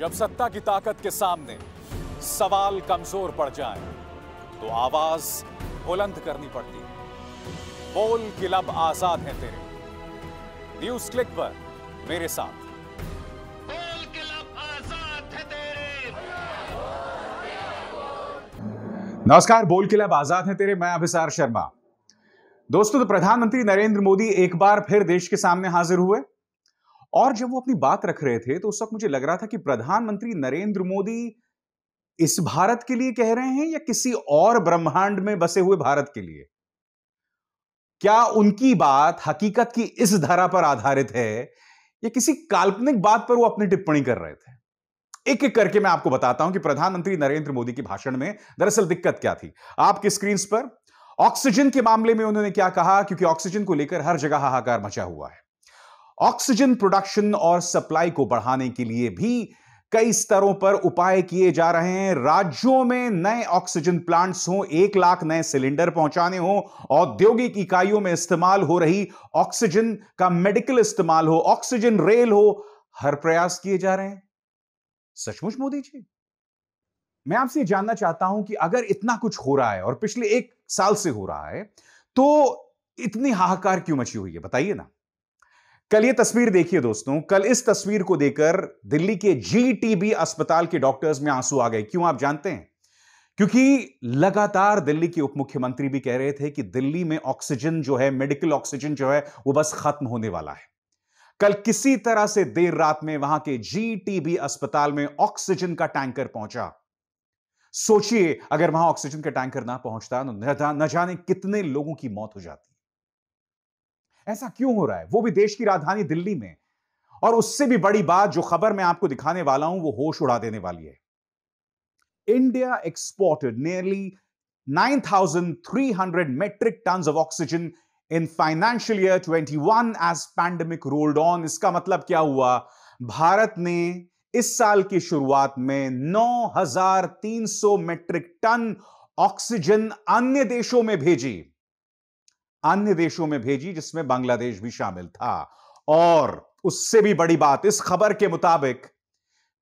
जब सत्ता की ताकत के सामने सवाल कमजोर पड़ जाए तो आवाज बुलंद करनी पड़ती है बोल के लब आजाद है तेरे न्यूज क्लिक पर मेरे साथ नमस्कार बोल के लब आजाद है तेरे मैं अभिसार शर्मा दोस्तों तो प्रधानमंत्री नरेंद्र मोदी एक बार फिर देश के सामने हाजिर हुए और जब वो अपनी बात रख रहे थे तो उस वक्त मुझे लग रहा था कि प्रधानमंत्री नरेंद्र मोदी इस भारत के लिए कह रहे हैं या किसी और ब्रह्मांड में बसे हुए भारत के लिए क्या उनकी बात हकीकत की इस धारा पर आधारित है या किसी काल्पनिक बात पर वो अपनी टिप्पणी कर रहे थे एक एक करके मैं आपको बताता हूं कि प्रधानमंत्री नरेंद्र मोदी के भाषण में दरअसल दिक्कत क्या थी आपके स्क्रीन पर ऑक्सीजन के मामले में उन्होंने क्या कहा क्योंकि ऑक्सीजन को लेकर हर जगह हाहाकार मचा हुआ है ऑक्सीजन प्रोडक्शन और सप्लाई को बढ़ाने के लिए भी कई स्तरों पर उपाय किए जा रहे हैं राज्यों में नए ऑक्सीजन प्लांट्स हों एक लाख नए सिलेंडर पहुंचाने हों औद्योगिक इकाइयों में इस्तेमाल हो रही ऑक्सीजन का मेडिकल इस्तेमाल हो ऑक्सीजन रेल हो हर प्रयास किए जा रहे हैं सचमुच मोदी जी मैं आपसे जानना चाहता हूं कि अगर इतना कुछ हो रहा है और पिछले एक साल से हो रहा है तो इतनी हाहाकार क्यों मची हुई है बताइए ना कल ये तस्वीर देखिए दोस्तों कल इस तस्वीर को देकर दिल्ली के जीटीबी अस्पताल के डॉक्टर्स में आंसू आ गए क्यों आप जानते हैं क्योंकि लगातार दिल्ली के उप मुख्यमंत्री भी कह रहे थे कि दिल्ली में ऑक्सीजन जो है मेडिकल ऑक्सीजन जो है वो बस खत्म होने वाला है कल किसी तरह से देर रात में वहां के जीटीबी अस्पताल में ऑक्सीजन का टैंकर पहुंचा सोचिए अगर वहां ऑक्सीजन का टैंकर ना पहुंचता न जाने कितने लोगों की मौत हो जाती ऐसा क्यों हो रहा है वो भी देश की राजधानी दिल्ली में और उससे भी बड़ी बात जो खबर मैं आपको दिखाने वाला हूं वो होश उड़ा देने वाली है India exported nearly 9,300 metric tons of oxygen in financial year 21 as pandemic rolled on इसका मतलब क्या हुआ भारत ने इस साल की शुरुआत में 9,300 मेट्रिक टन ऑक्सीजन अन्य देशों में भेजी अन्य देशों में भेजी जिसमें बांग्लादेश भी शामिल था और उससे भी बड़ी बात इस खबर के मुताबिक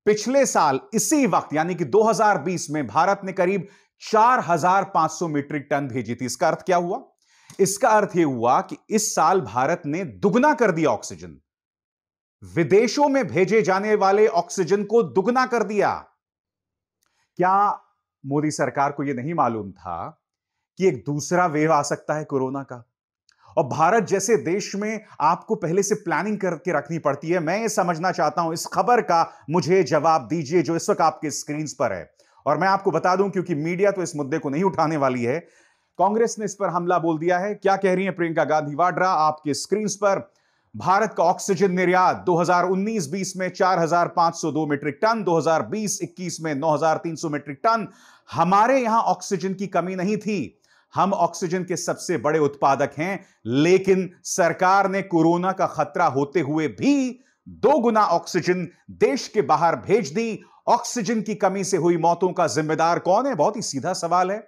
पिछले साल इसी वक्त यानी कि 2020 में भारत ने करीब 4,500 मीट्रिक टन भेजी थी इसका अर्थ क्या हुआ इसका अर्थ यह हुआ कि इस साल भारत ने दुगना कर दिया ऑक्सीजन विदेशों में भेजे जाने वाले ऑक्सीजन को दुगना कर दिया क्या मोदी सरकार को यह नहीं मालूम था कि एक दूसरा वेव आ सकता है कोरोना का और भारत जैसे देश में आपको पहले से प्लानिंग करके रखनी पड़ती है मैं ये समझना चाहता हूं इस खबर का मुझे जवाब दीजिए जो इस वक्त आपके स्क्रीन पर है और मैं आपको बता दूं क्योंकि मीडिया तो इस मुद्दे को नहीं उठाने वाली है कांग्रेस ने इस पर हमला बोल दिया है क्या कह रही है प्रियंका गांधी वाड्रा आपके स्क्रीन पर भारत का ऑक्सीजन निर्यात 2019 हजार में 4,502 मीट्रिक टन 2020-21 में 9,300 मीट्रिक टन हमारे यहां ऑक्सीजन की कमी नहीं थी हम ऑक्सीजन के सबसे बड़े उत्पादक हैं लेकिन सरकार ने कोरोना का खतरा होते हुए भी दो गुना ऑक्सीजन देश के बाहर भेज दी ऑक्सीजन की कमी से हुई मौतों का जिम्मेदार कौन है बहुत ही सीधा सवाल है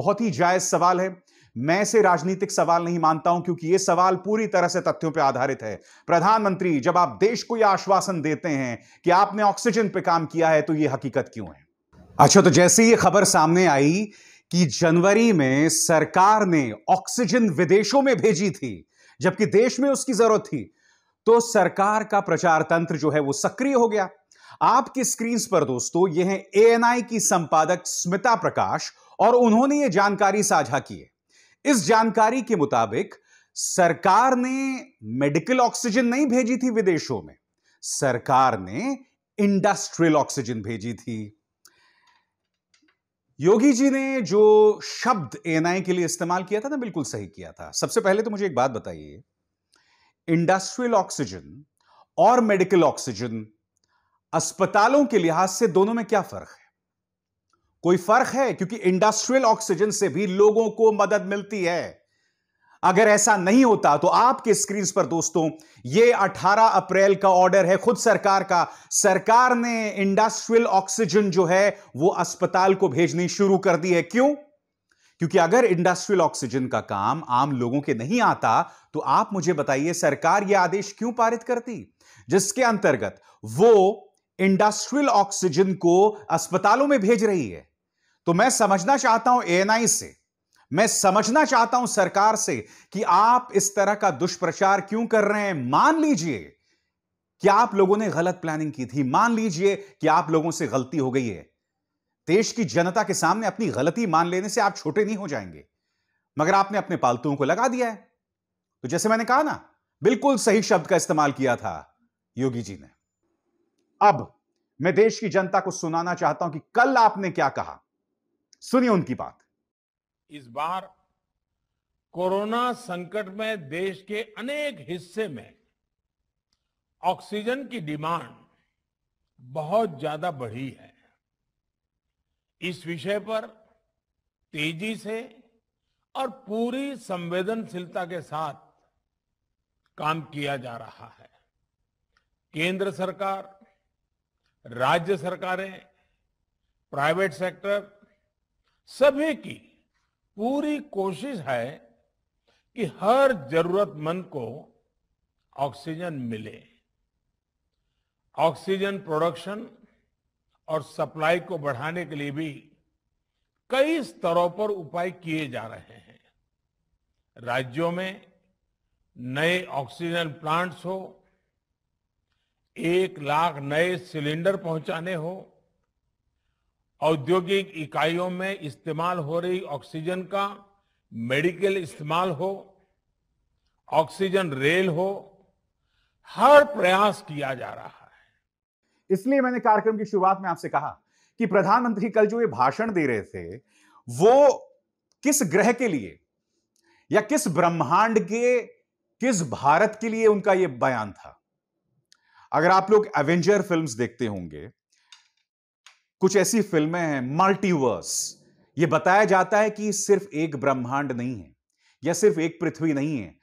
बहुत ही जायज सवाल है मैं से राजनीतिक सवाल नहीं मानता हूं क्योंकि यह सवाल पूरी तरह से तथ्यों पर आधारित है प्रधानमंत्री जब आप देश को यह आश्वासन देते हैं कि आपने ऑक्सीजन पर काम किया है तो यह हकीकत क्यों है अच्छा तो जैसे ही खबर सामने आई कि जनवरी में सरकार ने ऑक्सीजन विदेशों में भेजी थी जबकि देश में उसकी जरूरत थी तो सरकार का प्रचार तंत्र जो है वो सक्रिय हो गया आपकी स्क्रीन पर दोस्तों ये है एएनआई की संपादक स्मिता प्रकाश और उन्होंने ये जानकारी साझा की है इस जानकारी के मुताबिक सरकार ने मेडिकल ऑक्सीजन नहीं भेजी थी विदेशों में सरकार ने इंडस्ट्रियल ऑक्सीजन भेजी थी योगी जी ने जो शब्द एनआई के लिए इस्तेमाल किया था ना बिल्कुल सही किया था सबसे पहले तो मुझे एक बात बताइए इंडस्ट्रियल ऑक्सीजन और मेडिकल ऑक्सीजन अस्पतालों के लिहाज से दोनों में क्या फर्क है कोई फर्क है क्योंकि इंडस्ट्रियल ऑक्सीजन से भी लोगों को मदद मिलती है अगर ऐसा नहीं होता तो आपके स्क्रीन पर दोस्तों ये 18 अप्रैल का ऑर्डर है खुद सरकार का सरकार ने इंडस्ट्रियल ऑक्सीजन जो है वो अस्पताल को भेजनी शुरू कर दी है क्यों क्योंकि अगर इंडस्ट्रियल ऑक्सीजन का काम आम लोगों के नहीं आता तो आप मुझे बताइए सरकार यह आदेश क्यों पारित करती जिसके अंतर्गत वो इंडस्ट्रियल ऑक्सीजन को अस्पतालों में भेज रही है तो मैं समझना चाहता हूं एएनआई से मैं समझना चाहता हूं सरकार से कि आप इस तरह का दुष्प्रचार क्यों कर रहे हैं मान लीजिए कि आप लोगों ने गलत प्लानिंग की थी मान लीजिए कि आप लोगों से गलती हो गई है देश की जनता के सामने अपनी गलती मान लेने से आप छोटे नहीं हो जाएंगे मगर आपने अपने पालतुओं को लगा दिया है तो जैसे मैंने कहा ना बिल्कुल सही शब्द का इस्तेमाल किया था योगी जी ने अब मैं देश की जनता को सुनाना चाहता हूं कि कल आपने क्या कहा सुनिए उनकी बात इस बार कोरोना संकट में देश के अनेक हिस्से में ऑक्सीजन की डिमांड बहुत ज्यादा बढ़ी है इस विषय पर तेजी से और पूरी संवेदनशीलता के साथ काम किया जा रहा है केंद्र सरकार राज्य सरकारें प्राइवेट सेक्टर सभी की पूरी कोशिश है कि हर जरूरतमंद को ऑक्सीजन मिले ऑक्सीजन प्रोडक्शन और सप्लाई को बढ़ाने के लिए भी कई स्तरों पर उपाय किए जा रहे हैं राज्यों में नए ऑक्सीजन प्लांट्स हो एक लाख नए सिलेंडर पहुंचाने हो औद्योगिक इकाइयों में इस्तेमाल हो रही ऑक्सीजन का मेडिकल इस्तेमाल हो ऑक्सीजन रेल हो हर प्रयास किया जा रहा है इसलिए मैंने कार्यक्रम की शुरुआत में आपसे कहा कि प्रधानमंत्री कल जो ये भाषण दे रहे थे वो किस ग्रह के लिए या किस ब्रह्मांड के किस भारत के लिए उनका यह बयान था अगर आप लोग एवेंजर फिल्म्स देखते होंगे कुछ ऐसी फिल्में हैं मल्टीवर्स ये बताया जाता है कि सिर्फ एक ब्रह्मांड नहीं है या सिर्फ एक पृथ्वी नहीं है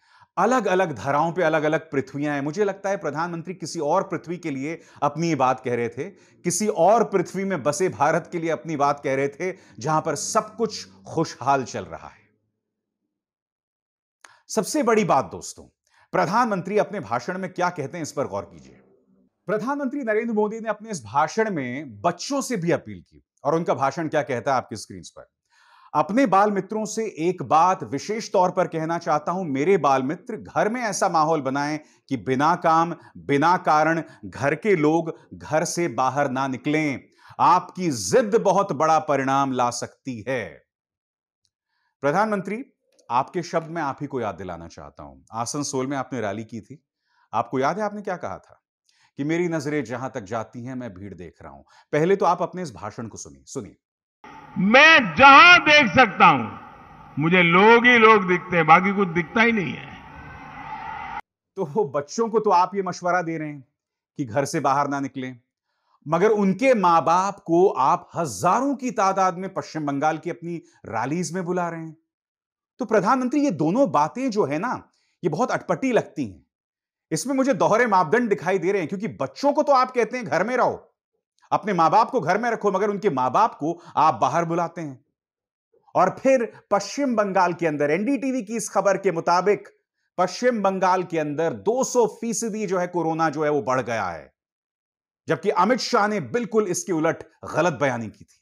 अलग अलग धाराओं पे अलग अलग पृथ्वियां हैं मुझे लगता है प्रधानमंत्री किसी और पृथ्वी के लिए अपनी बात कह रहे थे किसी और पृथ्वी में बसे भारत के लिए अपनी बात कह रहे थे जहां पर सब कुछ खुशहाल चल रहा है सबसे बड़ी बात दोस्तों प्रधानमंत्री अपने भाषण में क्या कहते हैं इस पर गौर कीजिए प्रधानमंत्री नरेंद्र मोदी ने अपने इस भाषण में बच्चों से भी अपील की और उनका भाषण क्या कहता है आपकी स्क्रीन पर अपने बाल मित्रों से एक बात विशेष तौर पर कहना चाहता हूं मेरे बाल मित्र घर में ऐसा माहौल बनाएं कि बिना काम बिना कारण घर के लोग घर से बाहर ना निकलें आपकी जिद बहुत बड़ा परिणाम ला सकती है प्रधानमंत्री आपके शब्द में आप ही को याद दिलाना चाहता हूं आसनसोल में आपने रैली की थी आपको याद है आपने क्या कहा था कि मेरी नजरें जहां तक जाती हैं मैं भीड़ देख रहा हूं पहले तो आप अपने इस भाषण को सुनिए सुनिए मैं जहां देख सकता हूं मुझे लोग ही लोग दिखते हैं बाकी कुछ दिखता ही नहीं है तो बच्चों को तो आप ये मशवरा दे रहे हैं कि घर से बाहर ना निकलें मगर उनके मां बाप को आप हजारों की तादाद में पश्चिम बंगाल की अपनी रैलीज में बुला रहे हैं तो प्रधानमंत्री ये दोनों बातें जो है ना ये बहुत अटपटी लगती हैं इसमें मुझे दोहरे मापदंड दिखाई दे रहे हैं क्योंकि बच्चों को तो आप कहते हैं घर में रहो अपने मां बाप को घर में रखो मगर उनके मां बाप को आप बाहर बुलाते हैं और फिर पश्चिम बंगाल के अंदर एनडीटीवी की इस खबर के मुताबिक पश्चिम बंगाल के अंदर 200 फीसदी जो है कोरोना जो है वो बढ़ गया है जबकि अमित शाह ने बिल्कुल इसके उलट गलत बयानी की थी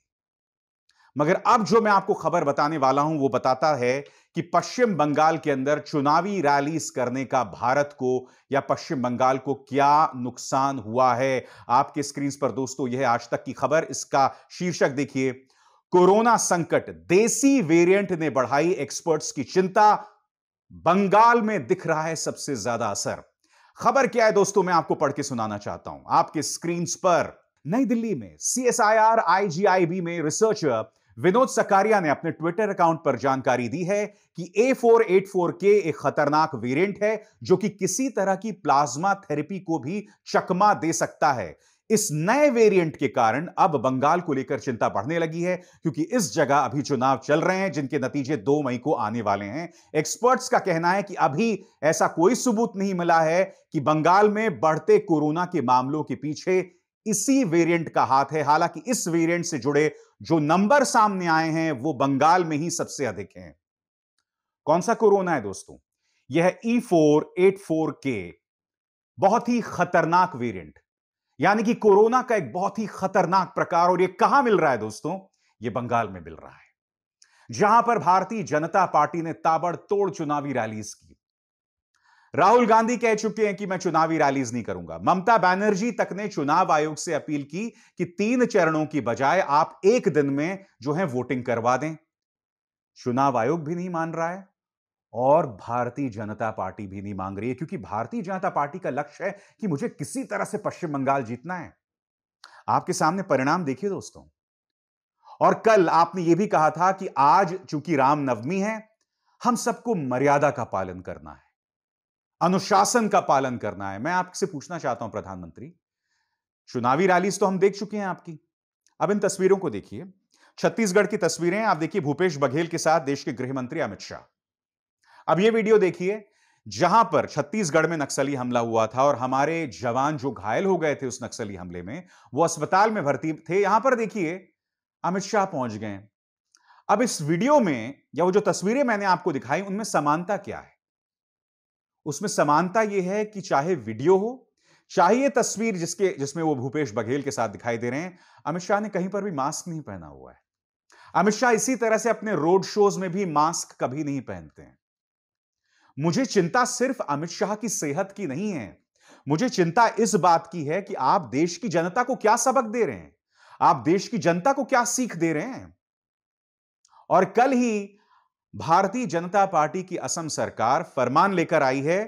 मगर अब जो मैं आपको खबर बताने वाला हूं वो बताता है कि पश्चिम बंगाल के अंदर चुनावी रैलीस करने का भारत को या पश्चिम बंगाल को क्या नुकसान हुआ है आपके स्क्रीन पर दोस्तों यह आज तक की खबर इसका शीर्षक देखिए कोरोना संकट देसी वेरिएंट ने बढ़ाई एक्सपर्ट्स की चिंता बंगाल में दिख रहा है सबसे ज्यादा असर खबर क्या है दोस्तों मैं आपको पढ़ के सुनाना चाहता हूं आपके स्क्रीन पर नई दिल्ली में सीएसआईआर आईजीआईबी में रिसर्चर विनोद सकारिया ने अपने ट्विटर अकाउंट पर जानकारी दी है कि ए फोर फोर एट के एक खतरनाक वेरिएंट है जो कि किसी तरह की प्लाज्मा थेरेपी को भी चकमा दे सकता है इस नए वेरिएंट के कारण अब बंगाल को लेकर चिंता बढ़ने लगी है क्योंकि इस जगह अभी चुनाव चल रहे हैं जिनके नतीजे दो मई को आने वाले हैं एक्सपर्ट्स का कहना है कि अभी ऐसा कोई सबूत नहीं मिला है कि बंगाल में बढ़ते कोरोना के मामलों के पीछे इसी वेरिएंट का हाथ है हालांकि इस वेरिएंट से जुड़े जो नंबर सामने आए हैं वो बंगाल में ही सबसे अधिक हैं कौन सा कोरोना है दोस्तों यह ई फोर एट फोर के बहुत ही खतरनाक वेरिएंट यानी कि कोरोना का एक बहुत ही खतरनाक प्रकार और यह कहां मिल रहा है दोस्तों यह बंगाल में मिल रहा है जहां पर भारतीय जनता पार्टी ने ताबड़तोड़ चुनावी रैलीज की राहुल गांधी कह चुके हैं कि मैं चुनावी रैलीज नहीं करूंगा ममता बैनर्जी तक ने चुनाव आयोग से अपील की कि तीन चरणों की बजाय आप एक दिन में जो है वोटिंग करवा दें चुनाव आयोग भी नहीं मान रहा है और भारतीय जनता पार्टी भी नहीं मांग रही है क्योंकि भारतीय जनता पार्टी का लक्ष्य है कि मुझे किसी तरह से पश्चिम बंगाल जीतना है आपके सामने परिणाम देखिए दोस्तों और कल आपने यह भी कहा था कि आज चूंकि रामनवमी है हम सबको मर्यादा का पालन करना है अनुशासन का पालन करना है मैं आपसे पूछना चाहता हूं प्रधानमंत्री चुनावी रैलीस तो हम देख चुके हैं आपकी अब इन तस्वीरों को देखिए छत्तीसगढ़ की तस्वीरें आप देखिए भूपेश बघेल के साथ देश के गृह मंत्री अमित शाह अब यह वीडियो देखिए जहां पर छत्तीसगढ़ में नक्सली हमला हुआ था और हमारे जवान जो घायल हो गए थे उस नक्सली हमले में वो अस्पताल में भर्ती थे यहां पर देखिए अमित शाह पहुंच गए अब इस वीडियो में या वो जो तस्वीरें मैंने आपको दिखाई उनमें समानता क्या है उसमें समानता यह है कि चाहे वीडियो हो चाहे ये तस्वीर जिसके जिसमें वो भूपेश बघेल के साथ दिखाई दे रहे हैं अमित शाह ने कहीं पर भी मास्क नहीं पहना हुआ है अमित शाह इसी तरह से अपने रोड शोज में भी मास्क कभी नहीं पहनते हैं मुझे चिंता सिर्फ अमित शाह की सेहत की नहीं है मुझे चिंता इस बात की है कि आप देश की जनता को क्या सबक दे रहे हैं आप देश की जनता को क्या सीख दे रहे हैं और कल ही भारतीय जनता पार्टी की असम सरकार फरमान लेकर आई है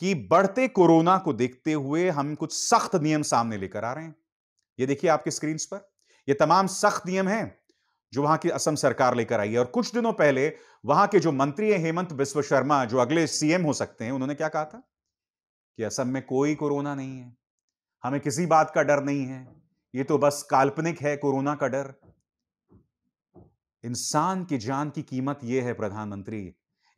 कि बढ़ते कोरोना को देखते हुए हम कुछ सख्त नियम सामने लेकर आ रहे हैं ये देखिए आपके स्क्रीन पर ये तमाम सख्त नियम हैं जो वहां की असम सरकार लेकर आई है और कुछ दिनों पहले वहां के जो मंत्री हैं हेमंत बिश्व शर्मा जो अगले सीएम हो सकते हैं उन्होंने क्या कहा था कि असम में कोई कोरोना नहीं है हमें किसी बात का डर नहीं है ये तो बस काल्पनिक है कोरोना का डर इंसान की जान की कीमत यह है प्रधानमंत्री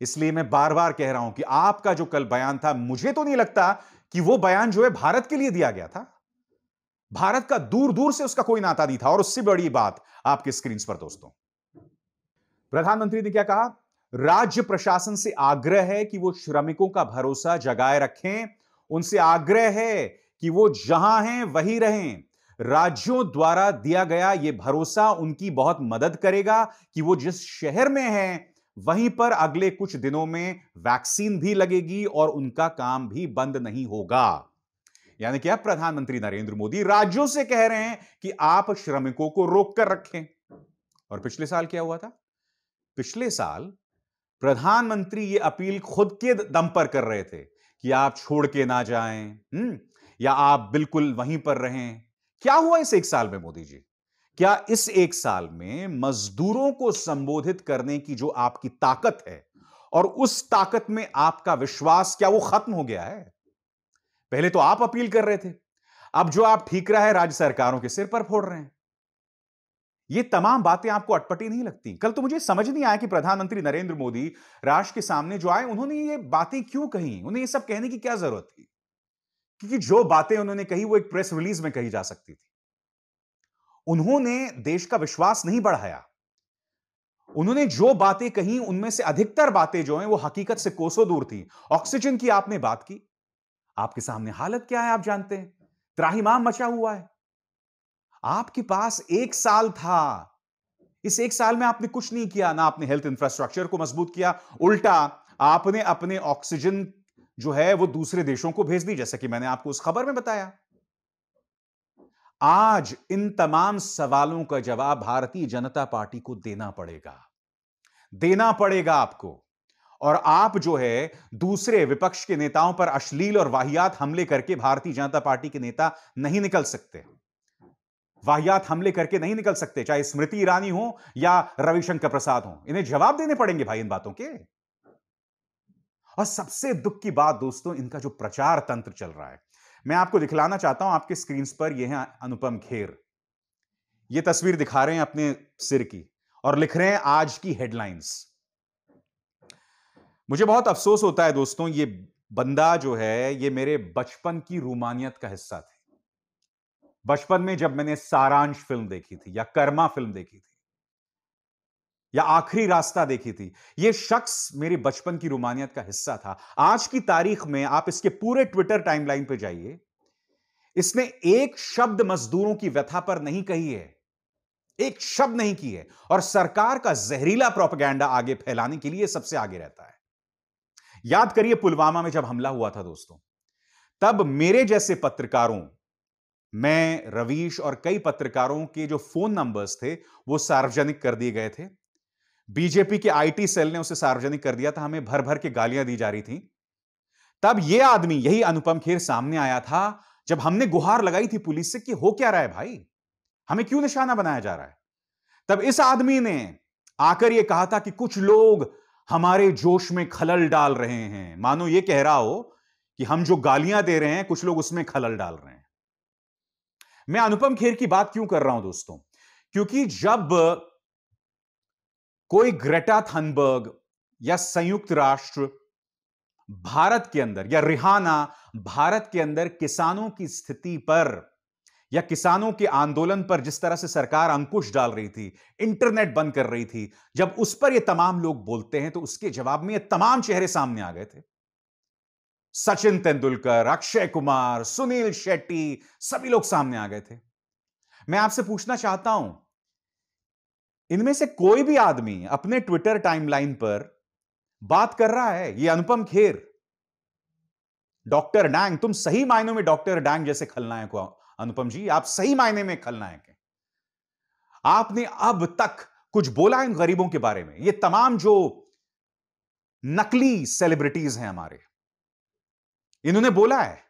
इसलिए मैं बार बार कह रहा हूं कि आपका जो कल बयान था मुझे तो नहीं लगता कि वो बयान जो है भारत के लिए दिया गया था भारत का दूर दूर से उसका कोई नाता नहीं था और उससे बड़ी बात आपके स्क्रीन पर दोस्तों प्रधानमंत्री ने क्या कहा राज्य प्रशासन से आग्रह है कि वो श्रमिकों का भरोसा जगाए रखें उनसे आग्रह है कि वो जहां हैं वहीं रहें राज्यों द्वारा दिया गया ये भरोसा उनकी बहुत मदद करेगा कि वो जिस शहर में हैं वहीं पर अगले कुछ दिनों में वैक्सीन भी लगेगी और उनका काम भी बंद नहीं होगा यानी कि अब प्रधानमंत्री नरेंद्र मोदी राज्यों से कह रहे हैं कि आप श्रमिकों को रोक कर रखें और पिछले साल क्या हुआ था पिछले साल प्रधानमंत्री ये अपील खुद के दम पर कर रहे थे कि आप छोड़ के ना जाएं हम्म, या आप बिल्कुल वहीं पर रहें क्या हुआ इस एक साल में मोदी जी क्या इस एक साल में मजदूरों को संबोधित करने की जो आपकी ताकत है और उस ताकत में आपका विश्वास क्या वो खत्म हो गया है पहले तो आप अपील कर रहे थे अब जो आप ठीक रहा है राज्य सरकारों के सिर पर फोड़ रहे हैं ये तमाम बातें आपको अटपटी नहीं लगती कल तो मुझे समझ नहीं आया कि प्रधानमंत्री नरेंद्र मोदी राष्ट्र के सामने जो आए उन्होंने ये बातें क्यों कही उन्हें ये सब कहने की क्या जरूरत थी क्योंकि जो बातें उन्होंने कही वो एक प्रेस रिलीज में कही जा सकती थी उन्होंने देश का विश्वास नहीं बढ़ाया उन्होंने जो बातें कही उनमें से अधिकतर बातें जो हैं वो हकीकत से कोसों दूर थी ऑक्सीजन की आपने बात की आपके सामने हालत क्या है आप जानते हैं त्राहिमाम मचा हुआ है आपके पास एक साल था इस एक साल में आपने कुछ नहीं किया ना आपने हेल्थ इंफ्रास्ट्रक्चर को मजबूत किया उल्टा आपने अपने ऑक्सीजन जो है वो दूसरे देशों को भेज दी जैसा कि मैंने आपको उस खबर में बताया आज इन तमाम सवालों का जवाब भारतीय जनता पार्टी को देना पड़ेगा देना पड़ेगा आपको और आप जो है दूसरे विपक्ष के नेताओं पर अश्लील और वाहियात हमले करके भारतीय जनता पार्टी के नेता नहीं निकल सकते वाहियात हमले करके नहीं निकल सकते चाहे स्मृति ईरानी हो या रविशंकर प्रसाद हो इन्हें जवाब देने पड़ेंगे भाई इन बातों के और सबसे दुख की बात दोस्तों इनका जो प्रचार तंत्र चल रहा है मैं आपको दिखलाना चाहता हूं आपके स्क्रीन पर यह है अनुपम खेर ये तस्वीर दिखा रहे हैं अपने सिर की और लिख रहे हैं आज की हेडलाइंस मुझे बहुत अफसोस होता है दोस्तों ये बंदा जो है ये मेरे बचपन की रूमानियत का हिस्सा थे बचपन में जब मैंने सारांश फिल्म देखी थी या कर्मा फिल्म देखी थी या आखिरी रास्ता देखी थी यह शख्स मेरे बचपन की रोमानियत का हिस्सा था आज की तारीख में आप इसके पूरे ट्विटर टाइमलाइन पर जाइए इसने एक शब्द मजदूरों की व्यथा पर नहीं कही है एक शब्द नहीं की है और सरकार का जहरीला प्रोपगैंडा आगे फैलाने के लिए सबसे आगे रहता है याद करिए पुलवामा में जब हमला हुआ था दोस्तों तब मेरे जैसे पत्रकारों मैं रवीश और कई पत्रकारों के जो फोन नंबर्स थे वो सार्वजनिक कर दिए गए थे बीजेपी के आईटी सेल ने उसे सार्वजनिक कर दिया था हमें भर भर के गालियां दी जा रही थी तब यह आदमी यही अनुपम खेर सामने आया था जब हमने गुहार लगाई थी पुलिस से कि हो क्या रहा है भाई हमें क्यों निशाना बनाया जा रहा है तब इस आदमी ने आकर यह कहा था कि कुछ लोग हमारे जोश में खलल डाल रहे हैं मानो ये कह रहा हो कि हम जो गालियां दे रहे हैं कुछ लोग उसमें खलल डाल रहे हैं मैं अनुपम खेर की बात क्यों कर रहा हूं दोस्तों क्योंकि जब कोई ग्रेटा थनबर्ग या संयुक्त राष्ट्र भारत के अंदर या रिहाना भारत के अंदर किसानों की स्थिति पर या किसानों के आंदोलन पर जिस तरह से सरकार अंकुश डाल रही थी इंटरनेट बंद कर रही थी जब उस पर ये तमाम लोग बोलते हैं तो उसके जवाब में ये तमाम चेहरे सामने आ गए थे सचिन तेंदुलकर अक्षय कुमार सुनील शेट्टी सभी लोग सामने आ गए थे मैं आपसे पूछना चाहता हूं इनमें से कोई भी आदमी अपने ट्विटर टाइमलाइन पर बात कर रहा है ये अनुपम खेर डॉक्टर डैंग तुम सही मायने में डॉक्टर डैंग जैसे खलनायक हो अनुपम जी आप सही मायने में खलनायक हैं आपने अब तक कुछ बोला इन गरीबों के बारे में ये तमाम जो नकली सेलिब्रिटीज हैं हमारे इन्होंने बोला है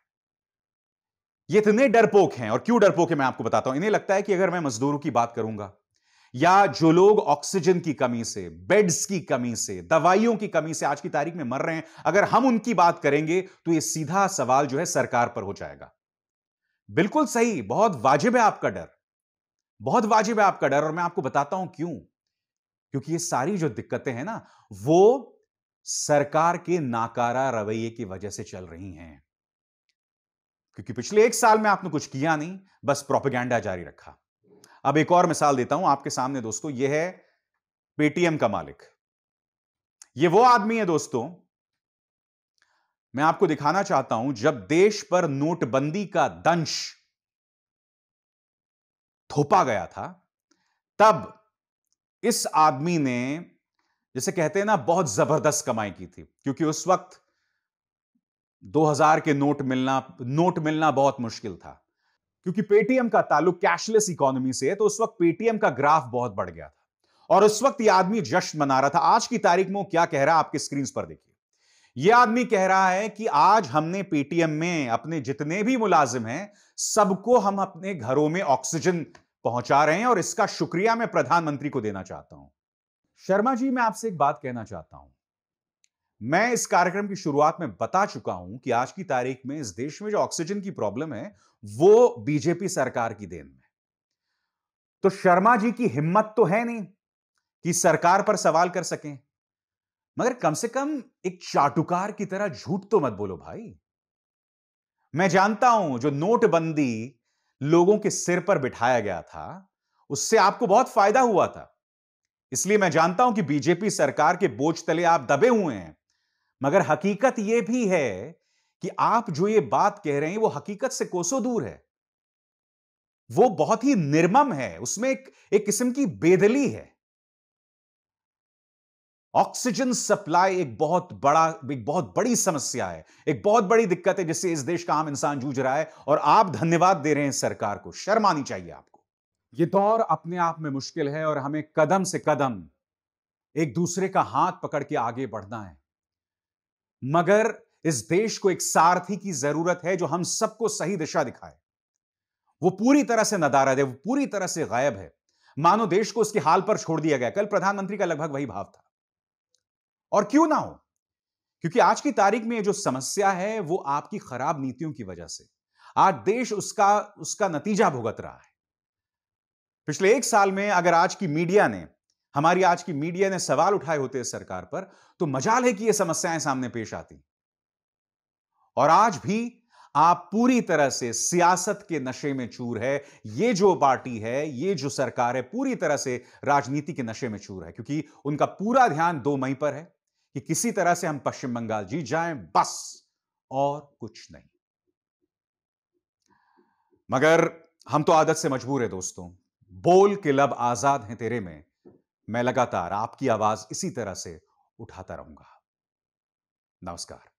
ये इतने डरपोक हैं और क्यों डरपोक है मैं आपको बताता हूं इन्हें लगता है कि अगर मैं मजदूरों की बात करूंगा या जो लोग ऑक्सीजन की कमी से बेड्स की कमी से दवाइयों की कमी से आज की तारीख में मर रहे हैं अगर हम उनकी बात करेंगे तो ये सीधा सवाल जो है सरकार पर हो जाएगा बिल्कुल सही बहुत वाजिब है आपका डर बहुत वाजिब है आपका डर और मैं आपको बताता हूं क्यों क्योंकि ये सारी जो दिक्कतें हैं ना वो सरकार के नाकारा रवैये की वजह से चल रही हैं क्योंकि पिछले एक साल में आपने कुछ किया नहीं बस प्रोपेगेंडा जारी रखा अब एक और मिसाल देता हूं आपके सामने दोस्तों यह है पेटीएम का मालिक ये वो आदमी है दोस्तों मैं आपको दिखाना चाहता हूं जब देश पर नोटबंदी का दंश थोपा गया था तब इस आदमी ने जैसे कहते हैं ना बहुत जबरदस्त कमाई की थी क्योंकि उस वक्त 2000 के नोट मिलना नोट मिलना बहुत मुश्किल था क्योंकि पेटीएम का ताल्लुक कैशलेस इकोनॉमी से है तो उस वक्त पेटीएम का ग्राफ बहुत बढ़ गया था और उस वक्त यह आदमी जश्न मना रहा था आज की तारीख में वो क्या कह रहा है आपके स्क्रीन पर देखिए यह आदमी कह रहा है कि आज हमने पेटीएम में अपने जितने भी मुलाजिम हैं सबको हम अपने घरों में ऑक्सीजन पहुंचा रहे हैं और इसका शुक्रिया मैं प्रधानमंत्री को देना चाहता हूं शर्मा जी मैं आपसे एक बात कहना चाहता हूं मैं इस कार्यक्रम की शुरुआत में बता चुका हूं कि आज की तारीख में इस देश में जो ऑक्सीजन की प्रॉब्लम है वो बीजेपी सरकार की देन में तो शर्मा जी की हिम्मत तो है नहीं कि सरकार पर सवाल कर सकें मगर कम से कम एक चाटुकार की तरह झूठ तो मत बोलो भाई मैं जानता हूं जो नोटबंदी लोगों के सिर पर बिठाया गया था उससे आपको बहुत फायदा हुआ था इसलिए मैं जानता हूं कि बीजेपी सरकार के बोझ तले आप दबे हुए हैं मगर हकीकत यह भी है कि आप जो ये बात कह रहे हैं वो हकीकत से कोसों दूर है वो बहुत ही निर्मम है उसमें एक एक किस्म की बेदली है ऑक्सीजन सप्लाई एक बहुत बड़ा एक बहुत बड़ी समस्या है एक बहुत बड़ी दिक्कत है जिससे इस देश का आम इंसान जूझ रहा है और आप धन्यवाद दे रहे हैं सरकार को शर्म आनी चाहिए आपको यह दौर अपने आप में मुश्किल है और हमें कदम से कदम एक दूसरे का हाथ पकड़ के आगे बढ़ना है मगर इस देश को एक सारथी की जरूरत है जो हम सबको सही दिशा दिखाए वो पूरी तरह से नदारद है वो पूरी तरह से गायब है मानो देश को उसके हाल पर छोड़ दिया गया कल प्रधानमंत्री का लगभग वही भाव था और क्यों ना हो क्योंकि आज की तारीख में जो समस्या है वो आपकी खराब नीतियों की वजह से आज देश उसका उसका नतीजा भुगत रहा है पिछले एक साल में अगर आज की मीडिया ने हमारी आज की मीडिया ने सवाल उठाए होते सरकार पर तो मजाल है कि ये समस्याएं सामने पेश आती और आज भी आप पूरी तरह से सियासत के नशे में चूर है ये जो पार्टी है ये जो सरकार है पूरी तरह से राजनीति के नशे में चूर है क्योंकि उनका पूरा ध्यान दो मई पर है कि किसी तरह से हम पश्चिम बंगाल जीत जाए बस और कुछ नहीं मगर हम तो आदत से मजबूर है दोस्तों बोल के लब आजाद हैं तेरे में मैं लगातार आपकी आवाज इसी तरह से उठाता रहूंगा नमस्कार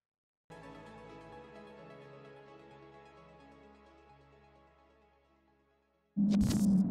you